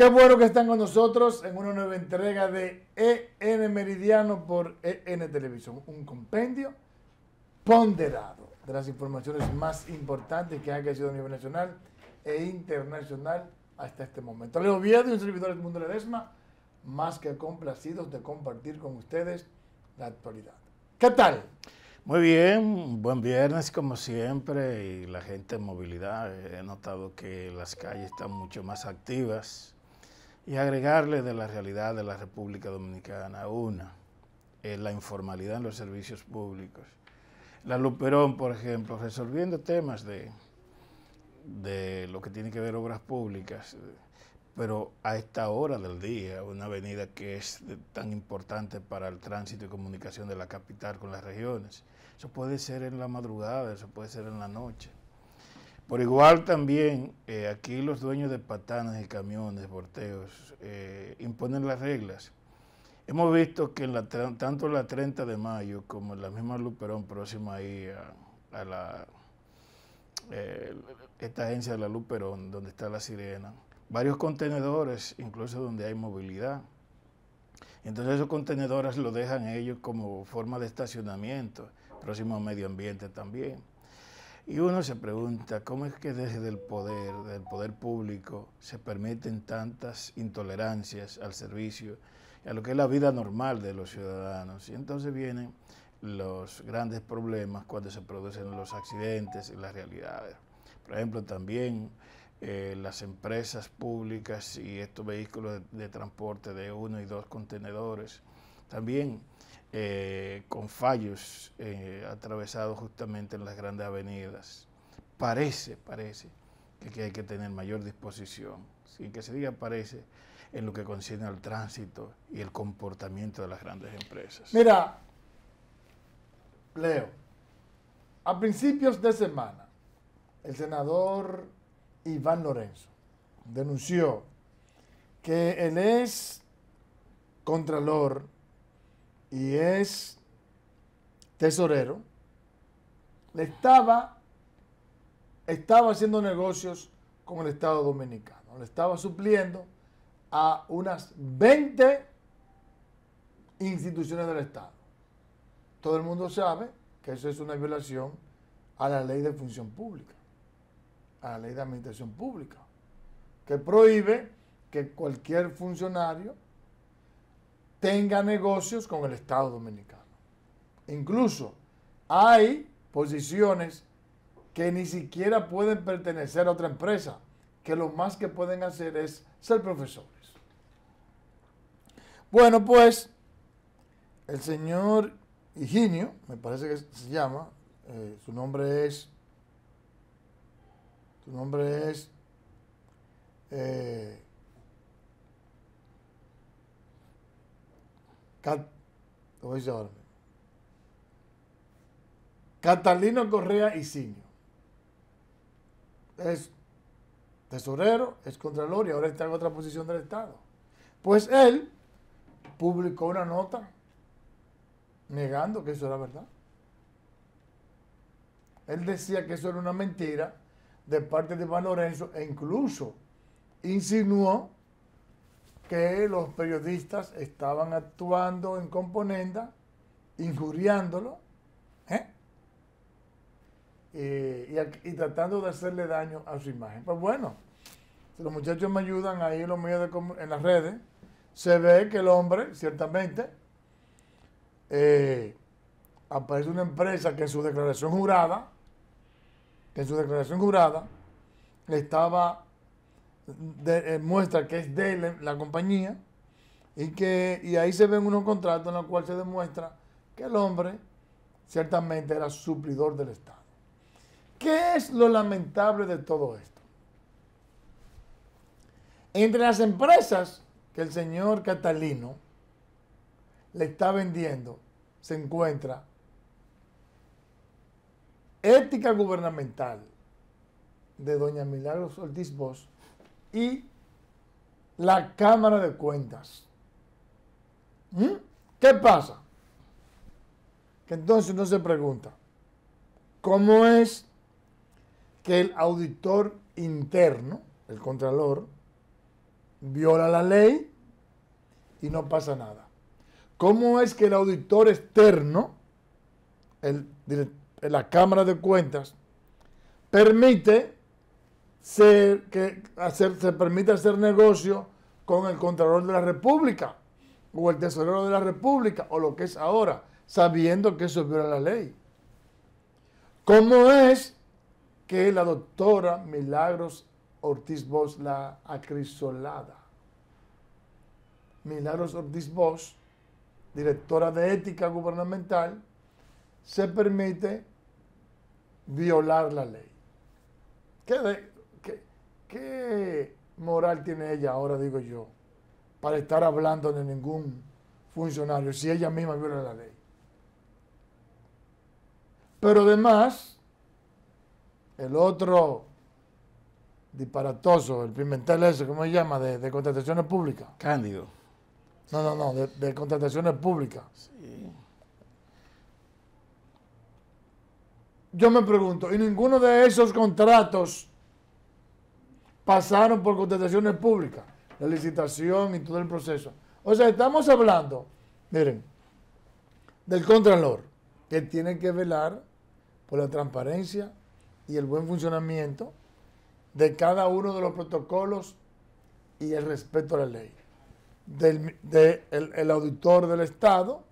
Qué bueno que están con nosotros en una nueva entrega de EN Meridiano por EN Televisión. Un compendio ponderado de las informaciones más importantes que han crecido a nivel nacional e internacional hasta este momento. Leo Viedo y un servidor del mundo de Ledesma, más que complacidos de compartir con ustedes la actualidad. ¿Qué tal? Muy bien, buen viernes como siempre y la gente en movilidad. He notado que las calles están mucho más activas y agregarle de la realidad de la República Dominicana una, es la informalidad en los servicios públicos. La Luperón, por ejemplo, resolviendo temas de, de lo que tiene que ver obras públicas, pero a esta hora del día, una avenida que es tan importante para el tránsito y comunicación de la capital con las regiones. Eso puede ser en la madrugada, eso puede ser en la noche. Por igual también eh, aquí los dueños de patanas y camiones, porteos, eh, imponen las reglas. Hemos visto que en la, tanto la 30 de mayo como la misma Luperón próxima ahí a, la, eh, esta agencia de la Luperón, donde está la sirena, varios contenedores, incluso donde hay movilidad. Entonces esos contenedores lo dejan ellos como forma de estacionamiento, próximo al medio ambiente también. Y uno se pregunta, ¿cómo es que desde el poder, del poder público, se permiten tantas intolerancias al servicio, a lo que es la vida normal de los ciudadanos? Y entonces vienen los grandes problemas cuando se producen los accidentes y las realidades. Por ejemplo, también eh, las empresas públicas y estos vehículos de, de transporte de uno y dos contenedores, también eh, con fallos eh, atravesados justamente en las grandes avenidas. Parece, parece que hay que tener mayor disposición, sin que se diga parece, en lo que concierne al tránsito y el comportamiento de las grandes empresas. Mira, Leo, a principios de semana, el senador Iván Lorenzo denunció que el ex contralor y es tesorero, estaba, estaba haciendo negocios con el Estado Dominicano. Le estaba supliendo a unas 20 instituciones del Estado. Todo el mundo sabe que eso es una violación a la ley de función pública, a la ley de administración pública, que prohíbe que cualquier funcionario tenga negocios con el Estado Dominicano. Incluso hay posiciones que ni siquiera pueden pertenecer a otra empresa, que lo más que pueden hacer es ser profesores. Bueno, pues el señor Higinio, me parece que se llama, eh, su nombre es, su nombre es eh, Catalino Correa y Siño. Es tesorero, es contralor y ahora está en otra posición del Estado. Pues él publicó una nota negando que eso era verdad. Él decía que eso era una mentira de parte de Juan Lorenzo e incluso insinuó que los periodistas estaban actuando en componenda, injuriándolo ¿eh? y, tratando de hacerle daño a su imagen. Pues bueno, si los muchachos me ayudan ahí en, los en las redes, se ve que el hombre, ciertamente, eh, aparece una empresa que en su declaración jurada, que en su declaración jurada, le estaba eh, muestra que es de la, compañía y que y ahí se ven unos contratos en los cuales se demuestra que el hombre ciertamente era suplidor del Estado. ¿Qué es lo lamentable de todo esto? Entre las empresas que el señor Catalino le está vendiendo se encuentra ética gubernamental de doña Milagros Ortiz Bosch y la Cámara de Cuentas. ¿Mm? ¿Qué pasa? Que entonces uno se pregunta, ¿cómo es que el auditor interno, el contralor, viola la ley y no pasa nada? ¿Cómo es que el auditor externo, el, la Cámara de Cuentas, permite se, que hacer, se permite hacer negocio con el Contralor de la República o el Tesorero de la República o lo que es ahora, sabiendo que eso viola la ley. ¿Cómo es que la doctora Milagros Ortiz Bosch, la acrisolada? Milagros Ortiz Bosch, directora de ética gubernamental, se permite violar la ley. ¿Qué ¿Qué moral tiene ella ahora, digo yo, para estar hablando de ningún funcionario si ella misma viola la ley? Pero además, el otro disparatoso, el pimentel ese, ¿cómo se llama? De, contrataciones públicas. Cándido. No, no, no, de, de contrataciones públicas. Sí. Yo me pregunto, ¿y ninguno de esos contratos pasaron por contestaciones públicas, la licitación y todo el proceso. O sea, estamos hablando, miren, del Contralor, que tiene que velar por la transparencia y el buen funcionamiento de cada uno de los protocolos y el respeto a la ley. Del auditor del Estado,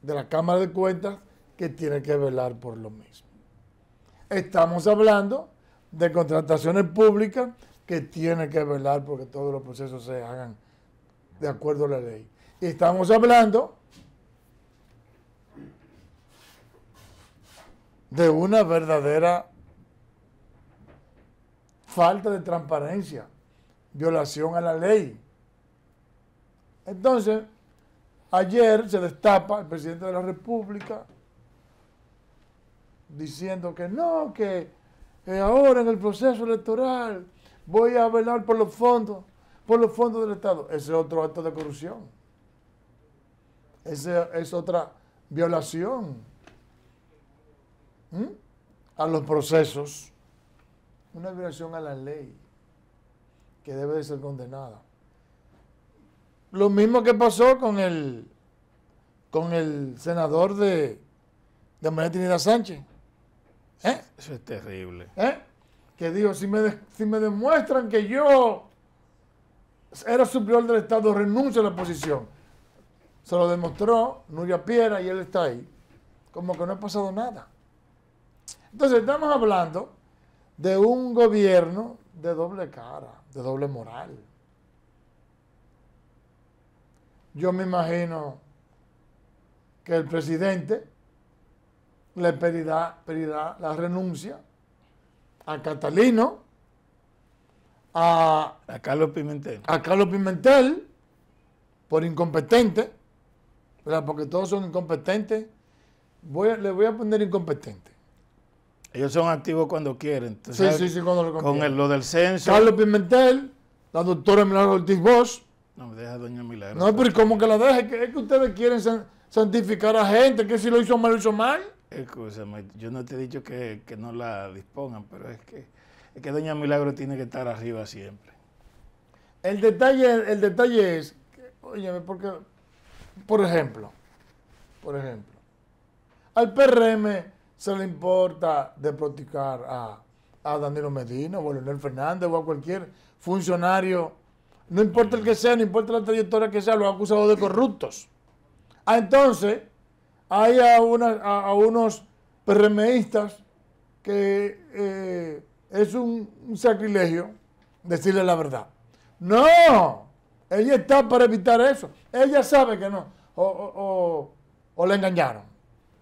de la Cámara de Cuentas, que tiene que velar por lo mismo. Estamos hablando de contrataciones públicas que tiene que velar porque todos los procesos se hagan de acuerdo a la ley. Y estamos hablando de una verdadera falta de transparencia, violación a la ley. Entonces, ayer se destapa el presidente de la República diciendo que no, que ahora en el proceso electoral voy a velar por los fondos, por los fondos del Estado. Ese es otro acto de corrupción. Esa es otra violación a los procesos. Una violación a la ley que debe de ser condenada. Lo mismo que pasó con el, con el senador de, de María Trinidad Sánchez. ¿Eh? Eso es terrible. ¿Eh? Que dijo, si me, si me demuestran que yo era superior del Estado, renuncio a la posición. Se lo demostró Nuria Piera y él está ahí. Como que no ha pasado nada. Entonces estamos hablando de un gobierno de doble cara, de doble moral. Yo me imagino que el presidente le pedirá, pedirá la renuncia a Catalino, a, Carlos Pimentel. A Carlos Pimentel, por incompetente, ¿verdad? porque todos son incompetentes. Voy, le voy a poner incompetente. Ellos son activos cuando quieren. sí, sí, sí, Con lo del censo. Carlos Pimentel, la doctora Milagro Ortiz Bosch. No, me deja doña Milagro. No, pero ¿cómo que la deje? Es que ustedes quieren santificar a gente, que si lo hizo mal, lo hizo mal. Escúchame, eh, yo no te he dicho que, que no la dispongan, pero es que, que Doña Milagro tiene que estar arriba siempre. El detalle, el detalle es, que, porque, por ejemplo, por ejemplo, al PRM se le importa de a, a Danilo Medina o a Leonel Fernández o a cualquier funcionario, no importa el que sea, no importa la trayectoria que sea, los ha acusado de corruptos. Ah, entonces, hay a, unos perremeístas que eh, es un, sacrilegio decirle la verdad. No, ella está para evitar eso. Ella sabe que no. O, le engañaron.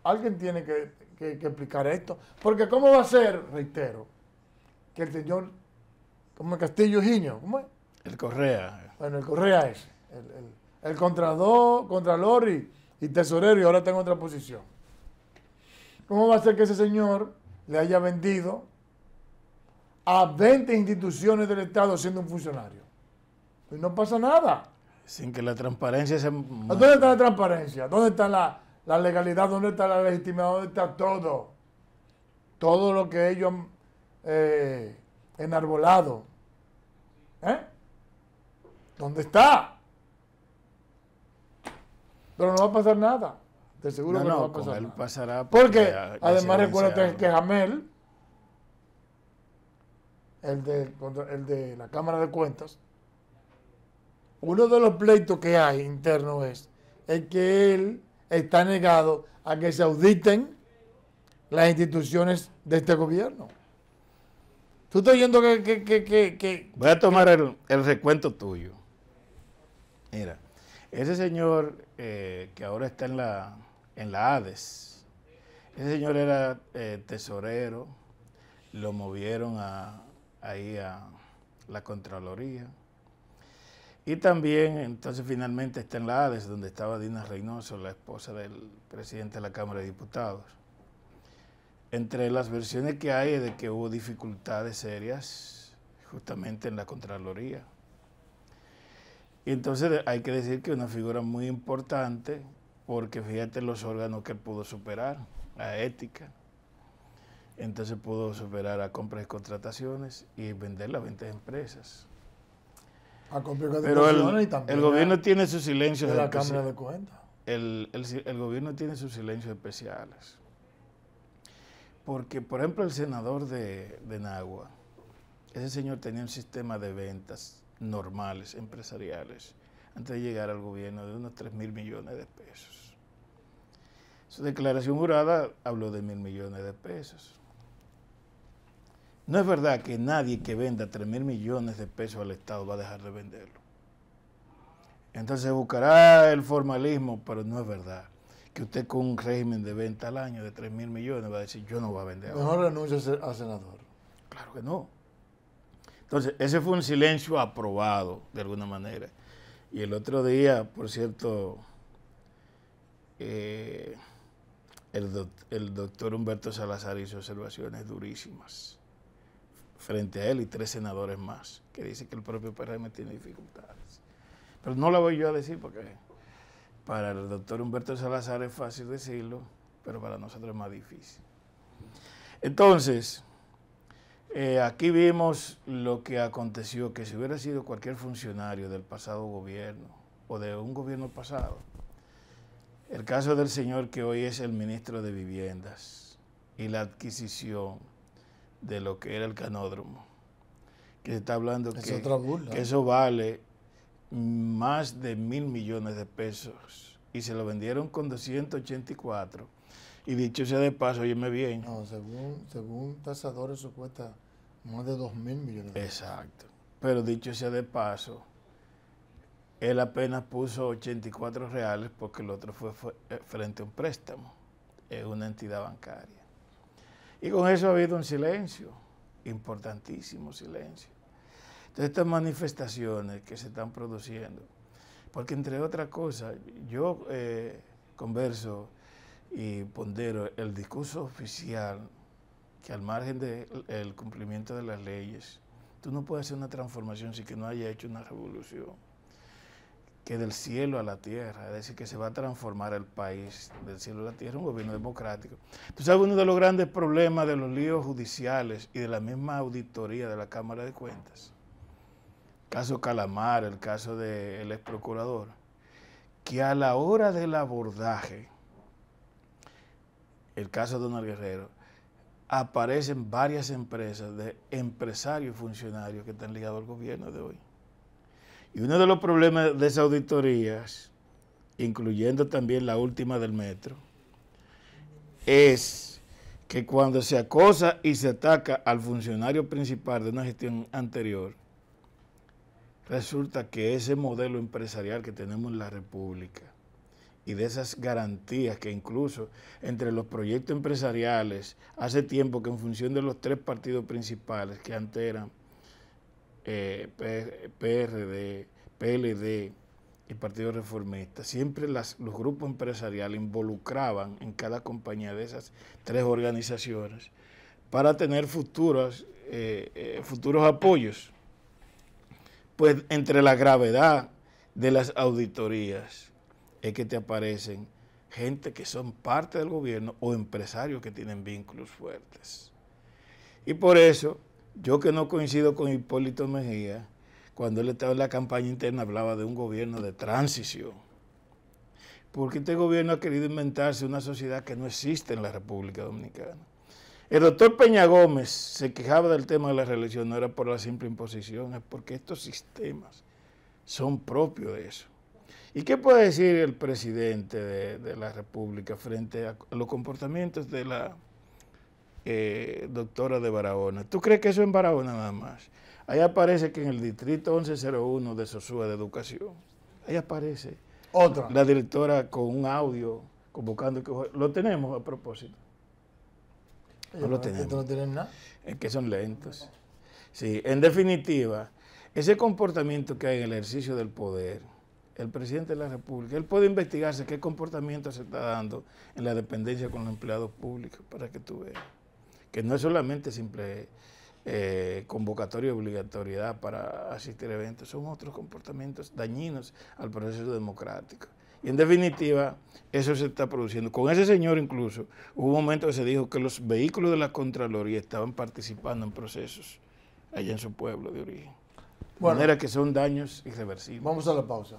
Alguien tiene que, explicar esto. Porque ¿cómo va a ser, reitero, que el señor, como Castillo Giño, ¿cómo es? El Correa. Bueno, el Correa es. El, el, el y tesorero y ahora tengo otra posición. ¿Cómo va a ser que ese señor le haya vendido a 20 instituciones del Estado siendo un funcionario? Pues no pasa nada. Sin que la transparencia se... ¿Dónde está la transparencia? ¿Dónde está la, legalidad? ¿Dónde está la legitimidad? ¿Dónde está todo? Todo lo que ellos han eh, enarbolado. ¿Eh? ¿Dónde está? Pero no va a pasar nada. de seguro que no, va a pasar. Con él pasará porque, además recuerda que Jamel, el de, el de la Cámara de Cuentas, uno de los pleitos que hay interno es, el que él está negado a que se auditen las instituciones de este gobierno. Tú estás yendo que, Voy a tomar el, el recuento tuyo. Mira. Ese señor eh, que ahora está en la, en Hades, ese señor era eh, tesorero, lo movieron ahí a la Contraloría. Y también, entonces finalmente está en la Hades, donde estaba Dina Reynoso, la esposa del presidente de la Cámara de Diputados. Entre las versiones que hay de que hubo dificultades serias justamente en la Contraloría y Entonces hay que decir que una figura muy importante porque fíjate los órganos que pudo superar, la ética. Entonces pudo superar a compras y contrataciones y vender las ventas de empresas. A compras y contrataciones el, y también el gobierno tiene sus silencios de la Cámara de Cuentas. El, gobierno tiene sus silencios especiales. Porque, por ejemplo, el senador de, de Nagua, ese señor tenía un sistema de ventas normales, empresariales, antes de llegar al gobierno, de unos 3 mil millones de pesos. Su declaración jurada habló de mil millones de pesos. No es verdad que nadie que venda 3 mil millones de pesos al Estado va a dejar de venderlo. Entonces buscará el formalismo, pero no es verdad que usted con un régimen de venta al año de 3 mil millones va a decir, yo no voy a vender. no renuncia a senador. Claro que no. Entonces, ese fue un silencio aprobado, de alguna manera. Y el otro día, por cierto, eh, el, doctor Humberto Salazar hizo observaciones durísimas frente a él y tres senadores más, que dice que el propio PRM tiene dificultades. Pero no lo voy yo a decir porque para el doctor Humberto Salazar es fácil decirlo, pero para nosotros es más difícil. Entonces, eh, aquí vimos lo que aconteció, que si hubiera sido cualquier funcionario del pasado gobierno o de un gobierno pasado, el caso del señor que hoy es el ministro de Viviendas y la adquisición de lo que era el canódromo, que se está hablando que, eso vale más de mil millones de pesos y se lo vendieron con 284 y dicho sea de paso, óyeme bien. No, según, según tasadores, eso cuesta más de 2 mil millones Exacto. Pero dicho sea de paso, él apenas puso 84 reales porque el otro fue, eh, frente a un préstamo en una entidad bancaria. Y con eso ha habido un silencio, importantísimo silencio. Entonces, estas manifestaciones que se están produciendo, porque entre otras cosas, yo eh, converso y pondero el discurso oficial que al margen del cumplimiento de las leyes, tú no puedes hacer una transformación si que no haya hecho una revolución, que del cielo a la tierra, es decir, que se va a transformar el país del cielo a la tierra, un gobierno democrático. Tú sabes, uno de los grandes problemas de los líos judiciales y de la misma auditoría de la Cámara de Cuentas, caso Calamar, el caso del ex procurador, que a la hora del abordaje, el caso de Donald Guerrero, aparecen varias empresas de empresarios y funcionarios que están ligados al gobierno de hoy. Y uno de los problemas de esas auditorías, incluyendo también la última del metro, es que cuando se acosa y se ataca al funcionario principal de una gestión anterior, resulta que ese modelo empresarial que tenemos en la República y de esas garantías que incluso entre los proyectos empresariales, hace tiempo que en función de los tres partidos principales que antes eran eh, PRD, PLD y Partido Reformista, siempre los grupos empresariales involucraban en cada compañía de esas tres organizaciones para tener eh, eh, futuros apoyos. Pues entre la gravedad de las auditorías, es que te aparecen gente que son parte del gobierno o empresarios que tienen vínculos fuertes. Y por eso, yo que no coincido con Hipólito Mejía, cuando él estaba en la campaña interna hablaba de un gobierno de transición. Porque este gobierno ha querido inventarse una sociedad que no existe en la República Dominicana. El doctor Peña Gómez se quejaba del tema de la reelección, no era por la simple imposición, es porque estos sistemas son propios de eso. ¿Y qué puede decir el presidente de, la República frente a los comportamientos de la eh, doctora de Barahona? ¿Tú crees que eso en Barahona nada más? Ahí aparece que en el distrito 1101 de Sosúa de Educación, ahí aparece otra. La directora con un audio convocando que lo tenemos a propósito. No lo tenemos. Es que son lentos. Sí, en definitiva, ese comportamiento que hay en el ejercicio del poder el presidente de la República, él puede investigarse qué comportamiento se está dando en la dependencia con los empleados públicos, para que tú veas. Que no es solamente simple eh, convocatoria y obligatoriedad para asistir a eventos, son otros comportamientos dañinos al proceso democrático. Y en definitiva, eso se está produciendo. Con ese señor incluso, hubo un momento que se dijo que los vehículos de la Contraloría estaban participando en procesos allá en su pueblo de origen. De manera que son daños irreversibles. Vamos a la pausa.